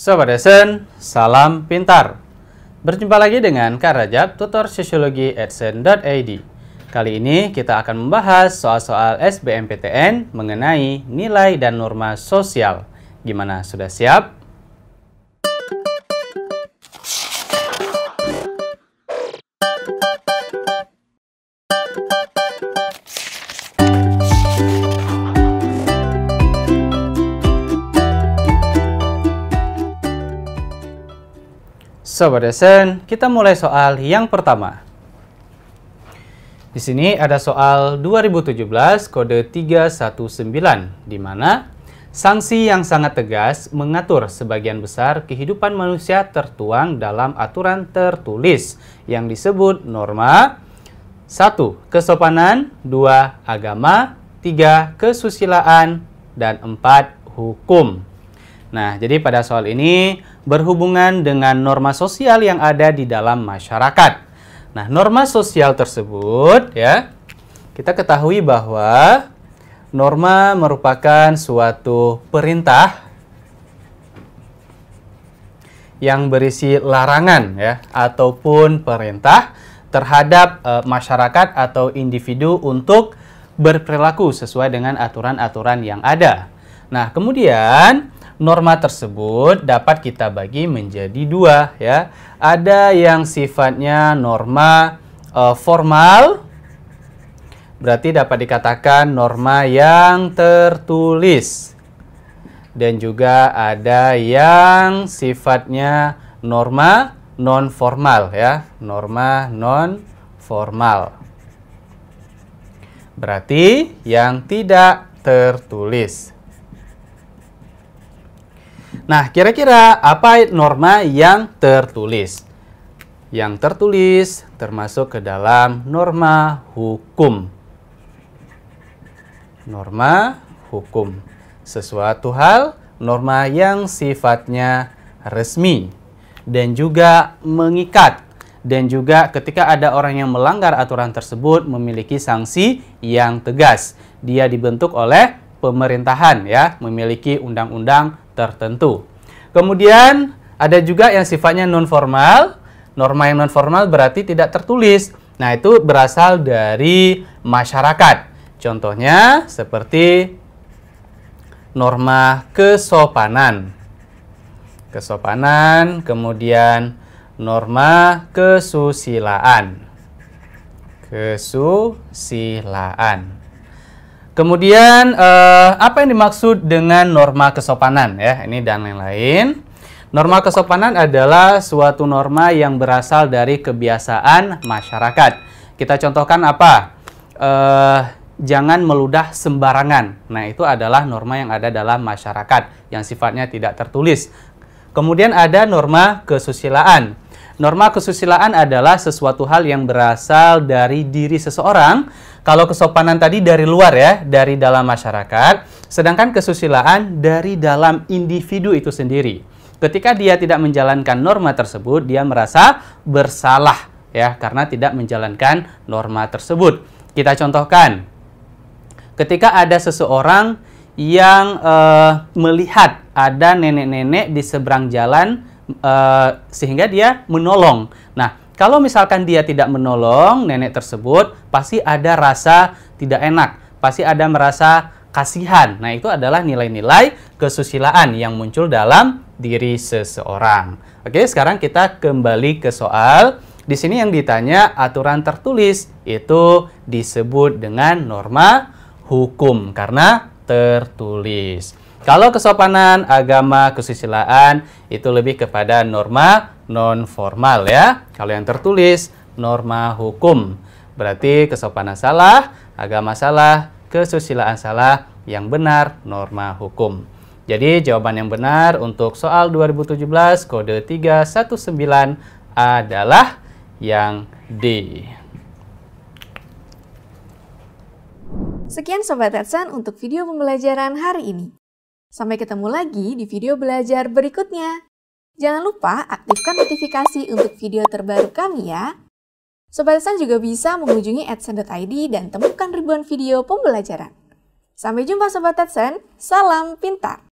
Sobat Desen, salam pintar. Berjumpa lagi dengan Kak Rajab, tutor sosiologi edsen.id. Kali ini kita akan membahas soal-soal SBMPTN mengenai nilai dan norma sosial. Gimana, sudah siap? Sobat dosen, kita mulai soal yang pertama. Di sini ada soal 2017 kode 319 di mana sanksi yang sangat tegas mengatur sebagian besar kehidupan manusia tertuang dalam aturan tertulis yang disebut norma 1. Kesopanan 2. Agama 3. Kesusilaan dan 4. Hukum. Nah, jadi pada soal ini berhubungan dengan norma sosial yang ada di dalam masyarakat. Nah, norma sosial tersebut ya kita ketahui bahwa norma merupakan suatu perintah yang berisi larangan ya ataupun perintah terhadap e, masyarakat atau individu untuk berperilaku sesuai dengan aturan-aturan yang ada. Nah, kemudian norma tersebut dapat kita bagi menjadi dua ya. Ada yang sifatnya norma e, formal berarti dapat dikatakan norma yang tertulis dan juga ada yang sifatnya norma non formal ya, norma non formal. Berarti yang tidak tertulis. Nah, kira-kira apa norma yang tertulis? Yang tertulis termasuk ke dalam norma hukum. Norma hukum. Sesuatu hal norma yang sifatnya resmi dan juga mengikat dan juga ketika ada orang yang melanggar aturan tersebut memiliki sanksi yang tegas. Dia dibentuk oleh pemerintahan ya, memiliki undang-undang tertentu. Kemudian ada juga yang sifatnya non formal. Norma yang non formal berarti tidak tertulis. Nah, itu berasal dari masyarakat. Contohnya seperti norma kesopanan. Kesopanan, kemudian norma kesusilaan. Kesusilaan. Kemudian eh, apa yang dimaksud dengan norma kesopanan ya? Ini dan lain-lain. Norma kesopanan adalah suatu norma yang berasal dari kebiasaan masyarakat. Kita contohkan apa? Eh, jangan meludah sembarangan. Nah, itu adalah norma yang ada dalam masyarakat yang sifatnya tidak tertulis. Kemudian ada norma kesusilaan. Norma kesusilaan adalah sesuatu hal yang berasal dari diri seseorang. Kalau kesopanan tadi dari luar ya, dari dalam masyarakat. Sedangkan kesusilaan dari dalam individu itu sendiri. Ketika dia tidak menjalankan norma tersebut, dia merasa bersalah ya karena tidak menjalankan norma tersebut. Kita contohkan. Ketika ada seseorang yang uh, melihat ada nenek-nenek di seberang jalan uh, sehingga dia menolong. Nah, kalau misalkan dia tidak menolong nenek tersebut, pasti ada rasa tidak enak, pasti ada merasa kasihan. Nah, itu adalah nilai-nilai kesusilaan yang muncul dalam diri seseorang. Oke, sekarang kita kembali ke soal. Di sini yang ditanya aturan tertulis itu disebut dengan norma hukum karena tertulis. Kalau kesopanan, agama, kesusilaan itu lebih kepada norma non formal ya. Kalau yang tertulis norma hukum. Berarti kesopanan salah, agama salah, kesusilaan salah, yang benar norma hukum. Jadi jawaban yang benar untuk soal 2017 kode 319 adalah yang D. Sekian Sobat Edson untuk video pembelajaran hari ini. Sampai ketemu lagi di video belajar berikutnya. Jangan lupa aktifkan notifikasi untuk video terbaru kami ya. Sobat San juga bisa mengunjungi adsen.id dan temukan ribuan video pembelajaran. Sampai jumpa Sobat Adsen, salam pintar!